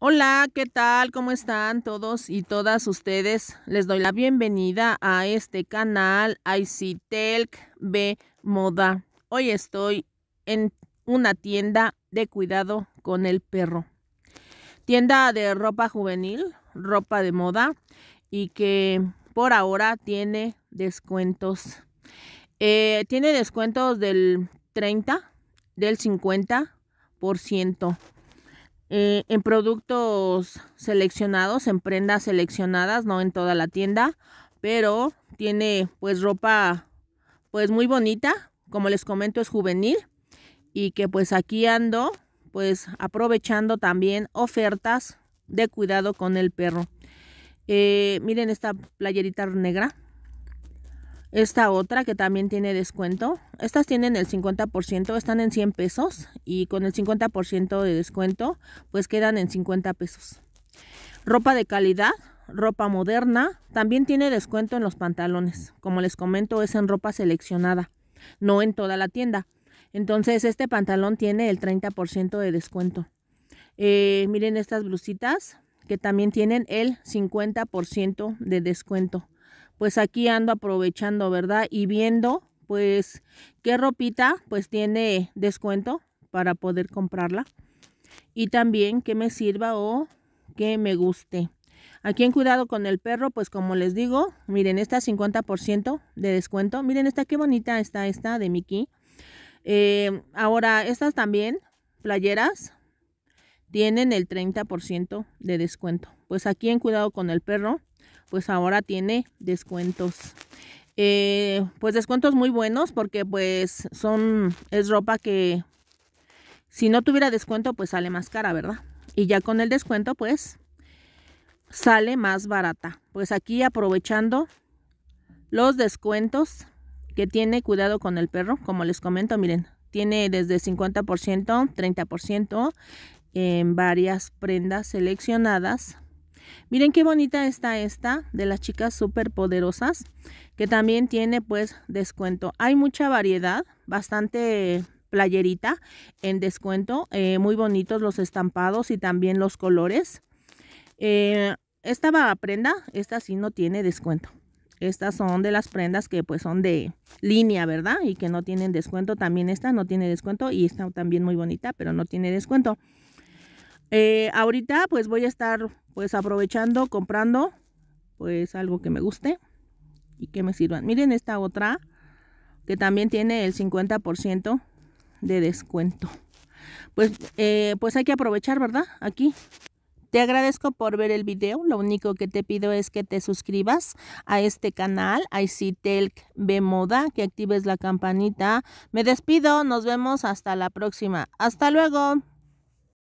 Hola, ¿qué tal? ¿Cómo están todos y todas ustedes? Les doy la bienvenida a este canal ICTELC B Moda. Hoy estoy en una tienda de cuidado con el perro. Tienda de ropa juvenil, ropa de moda y que por ahora tiene descuentos. Eh, tiene descuentos del 30, del 50%. Eh, en productos seleccionados, en prendas seleccionadas, no en toda la tienda, pero tiene pues ropa pues muy bonita, como les comento es juvenil y que pues aquí ando pues aprovechando también ofertas de cuidado con el perro. Eh, miren esta playerita negra, esta otra que también tiene descuento. Estas tienen el 50%, están en 100 pesos y con el 50% de descuento pues quedan en 50 pesos. Ropa de calidad, ropa moderna, también tiene descuento en los pantalones. Como les comento es en ropa seleccionada, no en toda la tienda. Entonces este pantalón tiene el 30% de descuento. Eh, miren estas blusitas que también tienen el 50% de descuento pues aquí ando aprovechando, ¿verdad? Y viendo, pues, qué ropita, pues, tiene descuento para poder comprarla. Y también que me sirva o que me guste. Aquí en Cuidado con el Perro, pues como les digo, miren, esta 50% de descuento. Miren esta, qué bonita está esta de Mickey. Eh, ahora, estas también, playeras, tienen el 30% de descuento. Pues aquí en Cuidado con el Perro, pues ahora tiene descuentos. Eh, pues descuentos muy buenos porque pues son, es ropa que si no tuviera descuento pues sale más cara, ¿verdad? Y ya con el descuento pues sale más barata. Pues aquí aprovechando los descuentos que tiene cuidado con el perro, como les comento, miren, tiene desde 50%, 30% en varias prendas seleccionadas Miren qué bonita está esta de las chicas súper poderosas, que también tiene pues descuento. Hay mucha variedad, bastante playerita en descuento, eh, muy bonitos los estampados y también los colores. Eh, esta prenda, esta sí no tiene descuento. Estas son de las prendas que pues son de línea, ¿verdad? Y que no tienen descuento. También esta no tiene descuento y esta también muy bonita, pero no tiene descuento. Eh, ahorita pues voy a estar pues aprovechando, comprando pues algo que me guste y que me sirva Miren esta otra que también tiene el 50% de descuento. Pues, eh, pues hay que aprovechar, ¿verdad? Aquí. Te agradezco por ver el video. Lo único que te pido es que te suscribas a este canal, ICTELC B Moda, que actives la campanita. Me despido, nos vemos hasta la próxima. Hasta luego.